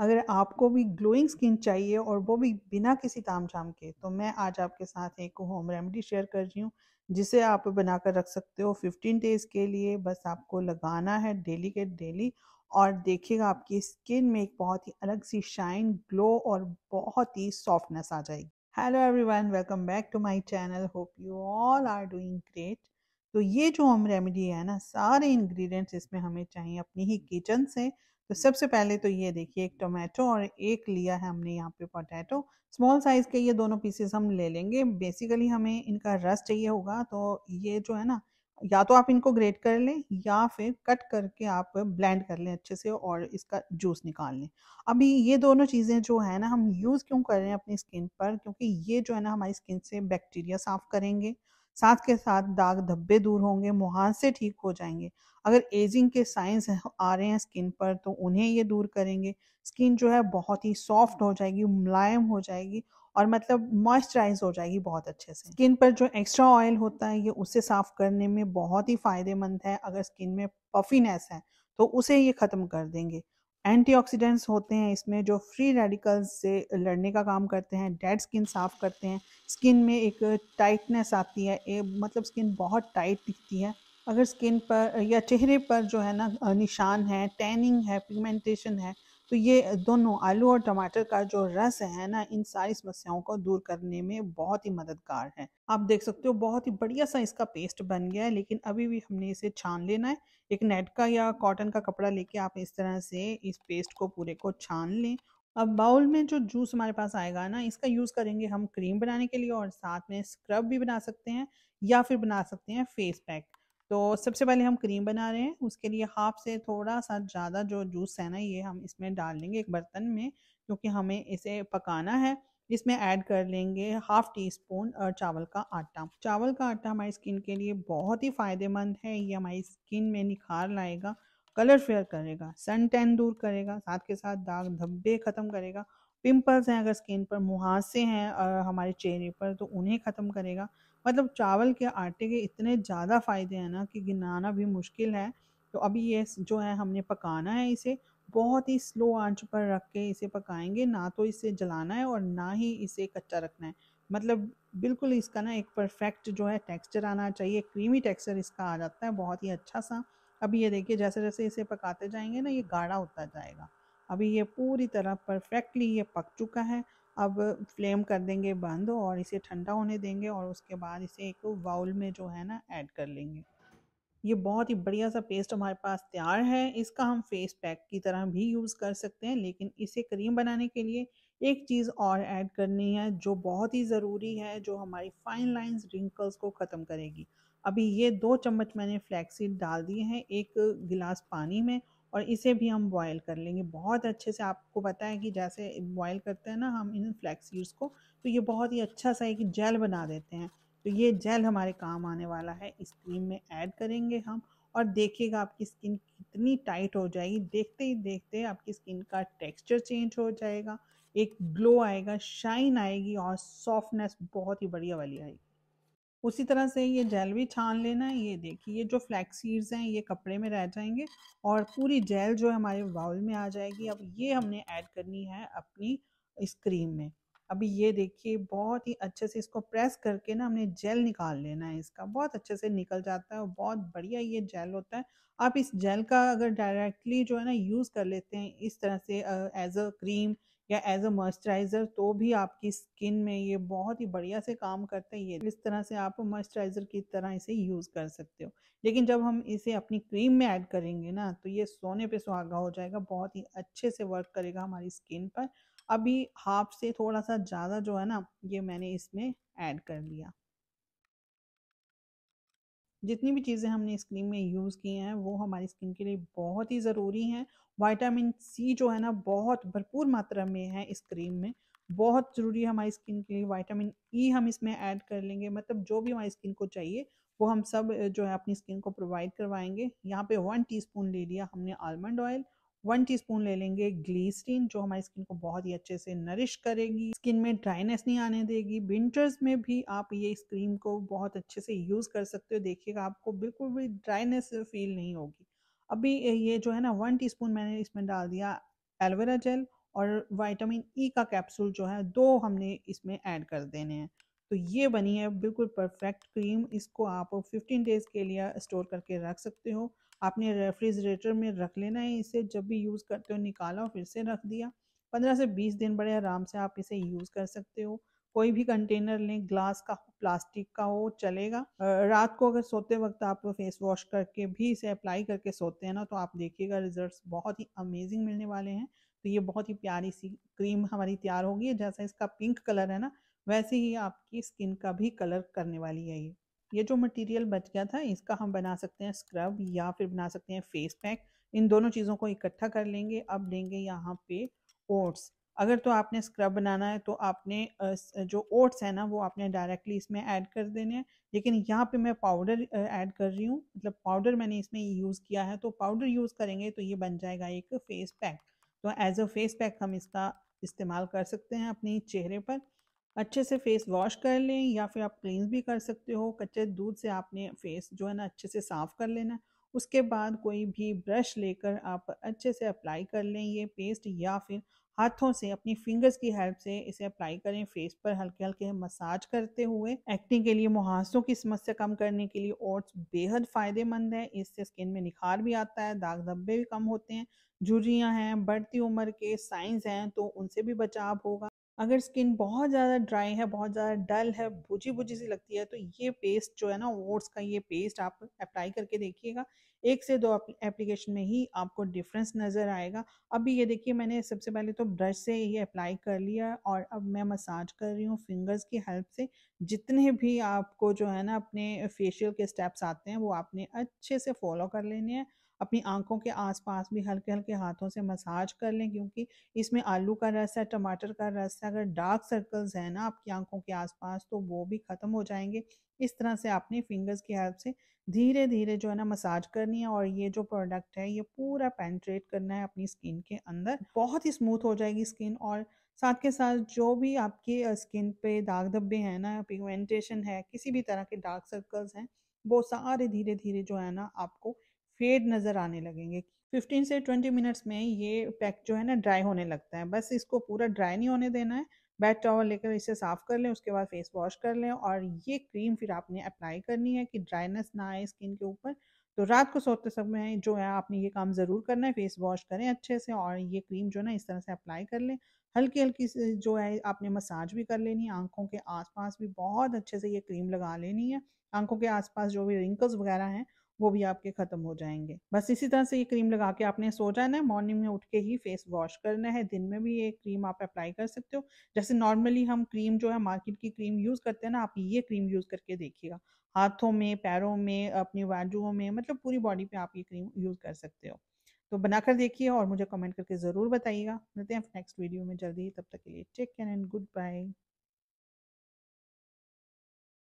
अगर आपको भी ग्लोइंग स्किन चाहिए और वो भी बिना किसी ताम झाम के तो मैं आज आपके साथ एक होम रेमेडी शेयर कर रही हूँ जिसे आप बनाकर रख सकते हो 15 डेज के लिए बस आपको लगाना है डेली के डेली और देखिएगा आपकी स्किन में एक बहुत ही अलग सी शाइन ग्लो और बहुत ही सॉफ्टनेस आ जाएगी hello everyone welcome back to my channel hope you all are doing great तो ये जो होम रेमेडी है ना सारे इंग्रेडिएंट्स इसमें हमें चाहिए अपनी ही किचन से तो सबसे पहले तो ये देखिए एक टोमेटो और एक लिया है हमने यहाँ पे पोटैटो स्मॉल साइज़ के ये दोनों पीसेस हम ले लेंगे बेसिकली हमें इनका रस चाहिए होगा तो ये जो है ना या तो आप इनको ग्रेट कर लें या फिर कट करके आप ब्लेंड कर लें अच्छे से और इसका जूस निकाल लें अभी ये दोनों चीज़ें जो है ना हम यूज़ क्यों कर रहे हैं अपनी स्किन पर क्योंकि ये जो है ना हमारी स्किन से बैक्टीरिया साफ करेंगे साथ के साथ दाग धब्बे दूर होंगे मुहासे ठीक हो जाएंगे अगर एजिंग के साइंस आ रहे हैं स्किन पर तो उन्हें ये दूर करेंगे स्किन जो है बहुत ही सॉफ्ट हो जाएगी मुलायम हो जाएगी और मतलब मॉइस्चराइज हो जाएगी बहुत अच्छे से स्किन पर जो एक्स्ट्रा ऑयल होता है ये उसे साफ करने में बहुत ही फायदेमंद है अगर स्किन में पफीनेस है तो उसे ये ख़त्म कर देंगे एंटीऑक्सीडेंट्स होते हैं इसमें जो फ्री रेडिकल्स से लड़ने का काम करते हैं डेड स्किन साफ करते हैं स्किन में एक टाइटनेस आती है ए, मतलब स्किन बहुत टाइट दिखती है अगर स्किन पर या चेहरे पर जो है ना निशान है टैनिंग है पिगमेंटेशन है तो ये दोनों आलू और टमाटर का जो रस है ना इन सारी समस्याओं को दूर करने में बहुत ही मददगार है आप देख सकते हो बहुत ही बढ़िया सा इसका पेस्ट बन गया है लेकिन अभी भी हमने इसे छान लेना है एक नेट का या कॉटन का कपड़ा लेके आप इस तरह से इस पेस्ट को पूरे को छान लें अब बाउल में जो जूस हमारे पास आएगा ना इसका यूज़ करेंगे हम क्रीम बनाने के लिए और साथ में स्क्रब भी बना सकते हैं या फिर बना सकते हैं फेस पैक तो सबसे पहले हम क्रीम बना रहे हैं उसके लिए हाफ से थोड़ा सा ज़्यादा जो जूस है ना ये हम इसमें डाल लेंगे एक बर्तन में क्योंकि हमें इसे पकाना है इसमें ऐड कर लेंगे हाफ टी स्पून चावल का आटा चावल का आटा हमारी स्किन के लिए बहुत ही फ़ायदेमंद है ये हमारी स्किन में निखार लाएगा कलर फेयर करेगा सन टैन दूर करेगा साथ के साथ दाग धब्बे ख़त्म करेगा पिंपल्स हैं अगर स्किन पर मुहासे हैं हमारे चेहरे पर तो उन्हें ख़त्म करेगा मतलब चावल के आटे के इतने ज़्यादा फ़ायदे हैं ना कि गिनाना भी मुश्किल है तो अभी ये जो है हमने पकाना है इसे बहुत ही स्लो आंच पर रख के इसे पकाएंगे ना तो इसे जलाना है और ना ही इसे कच्चा रखना है मतलब बिल्कुल इसका ना एक परफेक्ट जो है टेक्सचर आना चाहिए क्रीमी टेक्सचर इसका आ जाता है बहुत ही अच्छा सा अभी ये देखिए जैसे जैसे इसे पकाते जाएंगे ना ये गाढ़ा होता जाएगा अभी ये पूरी तरह परफेक्टली ये पक चुका है अब फ्लेम कर देंगे बंद और इसे ठंडा होने देंगे और उसके बाद इसे एक बाउल में जो है ना ऐड कर लेंगे ये बहुत ही बढ़िया सा पेस्ट हमारे पास तैयार है इसका हम फेस पैक की तरह भी यूज़ कर सकते हैं लेकिन इसे क्रीम बनाने के लिए एक चीज़ और ऐड करनी है जो बहुत ही ज़रूरी है जो हमारी फाइन लाइंस रिंकल्स को ख़त्म करेगी अभी ये दो चम्मच मैंने फ्लैक्सीड डाल दिए हैं एक गिलास पानी में और इसे भी हम बॉयल कर लेंगे बहुत अच्छे से आपको पता है कि जैसे बॉयल करते हैं ना हम इन फ्लैक्स सीड्स को तो ये बहुत ही अच्छा सा एक जेल बना देते हैं तो ये जेल हमारे काम आने वाला है इस क्रीम में ऐड करेंगे हम और देखिएगा आपकी स्किन कितनी टाइट हो जाएगी देखते ही देखते आपकी स्किन का टेक्सचर चेंज हो जाएगा एक ग्लो आएगा शाइन आएगी और सॉफ्टनेस बहुत ही बढ़िया वाली आएगी उसी तरह से ये जेल भी छान लेना है ये देखिए ये जो फ्लैक्स सीड्स हैं ये कपड़े में रह जाएंगे और पूरी जेल जो है हमारे बाउल में आ जाएगी अब ये हमने ऐड करनी है अपनी इस क्रीम में अभी ये देखिए बहुत ही अच्छे से इसको प्रेस करके ना हमने जेल निकाल लेना है इसका बहुत अच्छे से निकल जाता है और बहुत बढ़िया ये जेल होता है आप इस जेल का अगर डायरेक्टली जो है ना यूज़ कर लेते हैं इस तरह से एज अ क्रीम या एज अ मॉइस्चराइज़र तो भी आपकी स्किन में ये बहुत ही बढ़िया से काम करता है ये इस तरह से आप मॉइस्चराइज़र की तरह इसे यूज़ कर सकते हो लेकिन जब हम इसे अपनी क्रीम में ऐड करेंगे ना तो ये सोने पे सुहागा हो जाएगा बहुत ही अच्छे से वर्क करेगा हमारी स्किन पर अभी हाफ से थोड़ा सा ज़्यादा जो है ना ये मैंने इसमें ऐड कर लिया जितनी भी चीज़ें हमने इस क्रीम में यूज़ की हैं वो हमारी स्किन के लिए बहुत ही ज़रूरी हैं वाइटामिन सी जो है ना बहुत भरपूर मात्रा में है इस क्रीम में बहुत ज़रूरी है हमारी स्किन के लिए वाइटामिन ई e हम इसमें ऐड कर लेंगे मतलब जो भी हमारी स्किन को चाहिए वो हम सब जो है अपनी स्किन को प्रोवाइड करवाएंगे यहाँ पे वन टीस्पून ले लिया हमने आलमंड ऑयल वन टीस्पून ले लेंगे ग्लीसरीन जो हमारी स्किन को बहुत ही अच्छे से नरिश करेगी स्किन में ड्राइनेस नहीं आने देगी विंटर्स में भी आप ये इस क्रीम को बहुत अच्छे से यूज़ कर सकते हो देखिएगा आपको बिल्कुल भी ड्राइनेस फील नहीं होगी अभी ये जो है ना वन टी मैंने इसमें डाल दिया एलोवेरा जेल और वाइटामिन ई e का कैप्सूल जो है दो हमने इसमें ऐड कर देने हैं तो ये बनी है बिल्कुल परफेक्ट क्रीम इसको आप 15 डेज़ के लिए स्टोर करके रख सकते हो आपने रेफ्रिजरेटर में रख लेना है इसे जब भी यूज़ करते हो निकाला फिर से रख दिया पंद्रह से बीस दिन बड़े आराम से आप इसे यूज़ कर सकते हो कोई भी कंटेनर लें ग्लास का हो प्लास्टिक का हो चलेगा रात को अगर सोते वक्त आप फेस वॉश करके भी इसे अप्लाई करके सोते हैं ना तो आप देखिएगा रिजल्ट्स बहुत ही अमेजिंग मिलने वाले हैं तो ये बहुत ही प्यारी सी क्रीम हमारी तैयार होगी जैसा इसका पिंक कलर है ना वैसे ही आपकी स्किन का भी कलर करने वाली है ये ये जो मटेरियल बच गया था इसका हम बना सकते हैं स्क्रब या फिर बना सकते हैं फेस पैक इन दोनों चीज़ों को इकट्ठा कर लेंगे अब लेंगे यहाँ पे ओट्स अगर तो आपने स्क्रब बनाना है तो आपने जो ओट्स है ना वो आपने डायरेक्टली इसमें ऐड कर देने हैं लेकिन यहाँ पे मैं पाउडर ऐड कर रही हूँ मतलब पाउडर मैंने इसमें यूज़ किया है तो पाउडर यूज़ करेंगे तो ये बन जाएगा एक फेस पैक तो एज अ फेस पैक हम इसका इस्तेमाल कर सकते हैं अपने चेहरे पर अच्छे से फेस वॉश कर लें या फिर आप क्लींस भी कर सकते हो कच्चे दूध से आपने फेस जो है ना अच्छे से साफ़ कर लेना उसके बाद कोई भी ब्रश लेकर आप अच्छे से अप्लाई कर लें ये पेस्ट या फिर हाथों से अपनी फिंगर्स की हेल्प से इसे अप्लाई करें फेस पर हल्के हल्के मसाज करते हुए एक्टिंग के लिए मुहासों की समस्या कम करने के लिए ओट्स बेहद फायदेमंद है इससे स्किन में निखार भी आता है दाग धब्बे भी कम होते हैं झुर्रियाँ हैं बढ़ती उम्र के साइंस हैं तो उनसे भी बचाव होगा अगर स्किन बहुत ज़्यादा ड्राई है बहुत ज़्यादा डल है बुझी बुझी सी लगती है तो ये पेस्ट जो है ना ओट्स का ये पेस्ट आप अप्लाई करके देखिएगा एक से दो एप्लीकेशन में ही आपको डिफरेंस नज़र आएगा अभी ये देखिए मैंने सबसे पहले तो ब्रश से ये अप्लाई कर लिया और अब मैं मसाज कर रही हूँ फिंगर्स की हेल्प से जितने भी आपको जो है ना अपने फेशियल के स्टेप्स आते हैं वो आपने अच्छे से फॉलो कर लेने हैं अपनी आंखों के आसपास भी हल्के हल्के हाथों से मसाज कर लें क्योंकि इसमें आलू का रस है टमाटर का रस है अगर डार्क सर्कल्स हैं ना आपकी आंखों के आसपास तो वो भी ख़त्म हो जाएंगे इस तरह से आपने फिंगर्स की हेल्प से धीरे धीरे जो है ना मसाज करनी है और ये जो प्रोडक्ट है ये पूरा पेंट्रेट करना है अपनी स्किन के अंदर बहुत ही स्मूथ हो जाएगी स्किन और साथ के साथ जो भी आपके स्किन पे दाग धब्बे हैं ना पिगमेंटेशन है किसी भी तरह के डार्क सर्कल्स हैं वो सारे धीरे धीरे जो है ना आपको फेड नज़र आने लगेंगे 15 से 20 मिनट्स में ये पैक जो है ना ड्राई होने लगता है बस इसको पूरा ड्राई नहीं होने देना है बेड टॉवल लेकर इसे साफ़ कर लें उसके बाद फेस वॉश कर लें और ये क्रीम फिर आपने अप्लाई करनी है कि ड्राइनेस ना आए स्किन के ऊपर तो रात को सोते समय जो है आपने ये काम ज़रूर करना है फेस वॉश करें अच्छे से और ये क्रीम जो है ना इस तरह से अप्लाई कर लें हल्की हल्की से जो है आपने मसाज भी कर लेनी है आंखों के आसपास भी बहुत अच्छे से ये क्रीम लगा लेनी है आंखों के आसपास जो भी रिंकल्स वगैरह हैं वो भी आपके ख़त्म हो जाएंगे बस इसी तरह से ये क्रीम लगा के आपने सो जाना है मॉर्निंग में उठ के ही फेस वॉश करना है दिन में भी ये क्रीम आप अप्लाई कर सकते हो जैसे नॉर्मली हम क्रीम जो है मार्केट की क्रीम यूज़ करते हैं ना आप ये क्रीम यूज़ करके देखिएगा हाथों में पैरों में अपनी बाजुओं में मतलब पूरी बॉडी पे आप ये क्रीम यूज़ कर सकते हो तो बनाकर देखिए और मुझे कमेंट करके ज़रूर बताइएगा मिलते हैं नेक्स्ट वीडियो में जल्दी तब तक के लिए take care and good bye